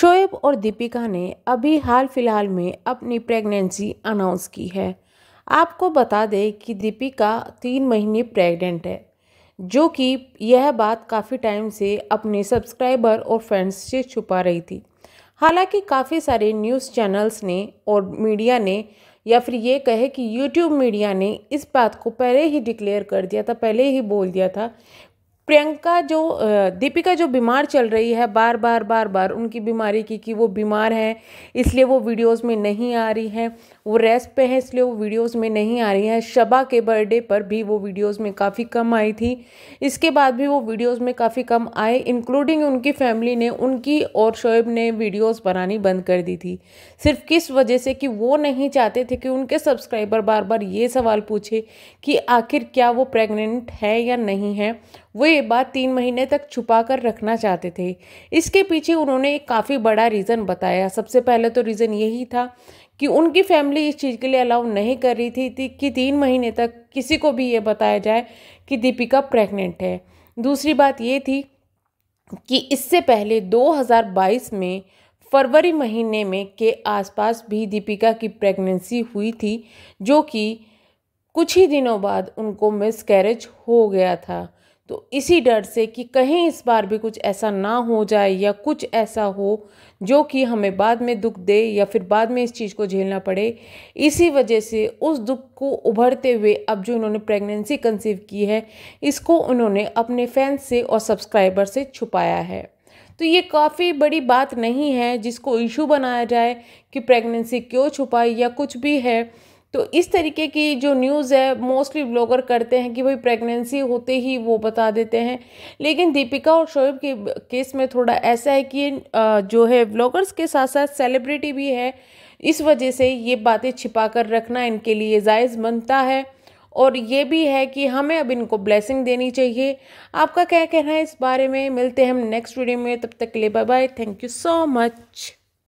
शोएब और दीपिका ने अभी हाल फिलहाल में अपनी प्रेगनेंसी अनाउंस की है आपको बता दें कि दीपिका तीन महीने प्रेग्नेंट है जो कि यह बात काफ़ी टाइम से अपने सब्सक्राइबर और फ्रेंड्स से छुपा रही थी हालांकि काफ़ी सारे न्यूज़ चैनल्स ने और मीडिया ने या फिर ये कहे कि यूट्यूब मीडिया ने इस बात को पहले ही डिक्लेयर कर दिया था पहले ही बोल दिया था प्रियंका जो दीपिका जो बीमार चल रही है बार बार बार बार उनकी बीमारी की कि वो बीमार हैं इसलिए वो वीडियोस में नहीं आ रही हैं वो रेस्ट पे हैं इसलिए वो वीडियोस में नहीं आ रही हैं शबा के बर्थडे पर भी वो वीडियोस में काफ़ी कम आई थी इसके बाद भी वो वीडियोस में काफ़ी कम आए इंक्लूडिंग उनकी फैमिली ने उनकी और शोएब ने वीडियोज़ बनानी बंद कर दी थी सिर्फ किस वजह से कि वो नहीं चाहते थे कि उनके सब्सक्राइबर बार बार ये सवाल पूछे कि आखिर क्या वो प्रेगनेंट है या नहीं है वो ये बात तीन महीने तक छुपा कर रखना चाहते थे इसके पीछे उन्होंने एक काफ़ी बड़ा रीज़न बताया सबसे पहले तो रीज़न यही था कि उनकी फैमिली इस चीज़ के लिए अलाउ नहीं कर रही थी कि तीन महीने तक किसी को भी ये बताया जाए कि दीपिका प्रेग्नेंट है दूसरी बात ये थी कि इससे पहले 2022 में फरवरी महीने में के आसपास भी दीपिका की प्रेगनेंसी हुई थी जो कि कुछ ही दिनों बाद उनको मिसकैरेज हो गया था तो इसी डर से कि कहीं इस बार भी कुछ ऐसा ना हो जाए या कुछ ऐसा हो जो कि हमें बाद में दुख दे या फिर बाद में इस चीज़ को झेलना पड़े इसी वजह से उस दुख को उभरते हुए अब जो उन्होंने प्रेगनेंसी कंसीव की है इसको उन्होंने अपने फैंस से और सब्सक्राइबर से छुपाया है तो ये काफ़ी बड़ी बात नहीं है जिसको इशू बनाया जाए कि प्रेगनेंसी क्यों छुपाई या कुछ भी है तो इस तरीके की जो न्यूज़ है मोस्टली ब्लॉगर करते हैं कि भाई प्रेगनेंसी होते ही वो बता देते हैं लेकिन दीपिका और शोएब के केस में थोड़ा ऐसा है कि जो है ब्लॉगर्स के साथ साथ सेलिब्रिटी भी है इस वजह से ये बातें छिपा कर रखना इनके लिए जायज़ बनता है और ये भी है कि हमें अब इनको ब्लेसिंग देनी चाहिए आपका क्या कहना है इस बारे में मिलते हैं हम नेक्स्ट वीडियो में तब तक के लिए bye bye thank you so much